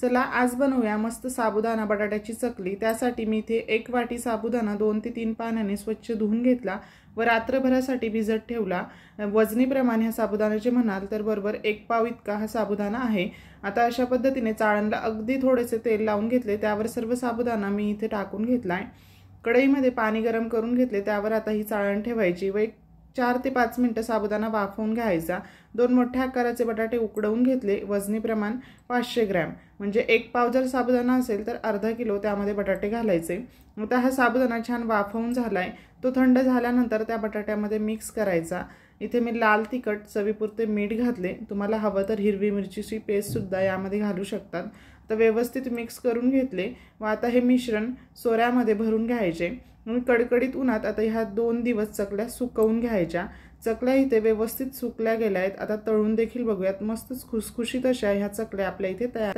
चला आज बनवूया मस्त साबुदाणा बटाट्याची चकली त्यासाठी मी इथे एक वाटी साबुदाणा दोन ते तीन पाण्याने स्वच्छ धुवून घेतला व रात्रभरासाठी भिजत ठेवला वजनीप्रमाणे ह्या साबुदाण्याचे म्हणाल तर बरोबर एक पाव इतका हा साबुदाणा आहे आता अशा पद्धतीने चाळणला अगदी थोडेसे तेल लावून घेतले त्यावर सर्व साबुदाणा मी इथे टाकून घेतला आहे कढईमध्ये पाणी गरम करून घेतले त्यावर आता ही चाळण ठेवायची व एक चार ते पाच मिनटं साबुदाणा वाफवून घ्यायचा दोन मोठ्या आकाराचे बटाटे उकडवून घेतले वजनी प्रमाण पाचशे ग्रॅम म्हणजे एक पाव जर साबुदाणा असेल तर अर्धा किलो त्यामध्ये बटाटे घालायचे आता हा साबुदाणा छान वाफवून झाला आहे तो थंड झाल्यानंतर त्या बटाट्यामध्ये मिक्स करायचा इथे मी लाल तिखट चवीपुरते मीठ घातले तुम्हाला हवं तर हिरवी मिरचीची पेस्टसुद्धा यामध्ये घालू शकतात तर व्यवस्थित मिक्स करून घेतले व आता हे मिश्रण सोऱ्यामध्ये भरून घ्यायचे म्हणून कडकडीत उन्हात आता ह्या दोन दिवस चकल्या सुकवून घ्यायच्या चकल्या इथे व्यवस्थित सुकल्या गेल्या आहेत आता तळून देखील बघूयात मस्तच खुसखुशीत अशा ह्या चकल्या आपल्या इथे तयार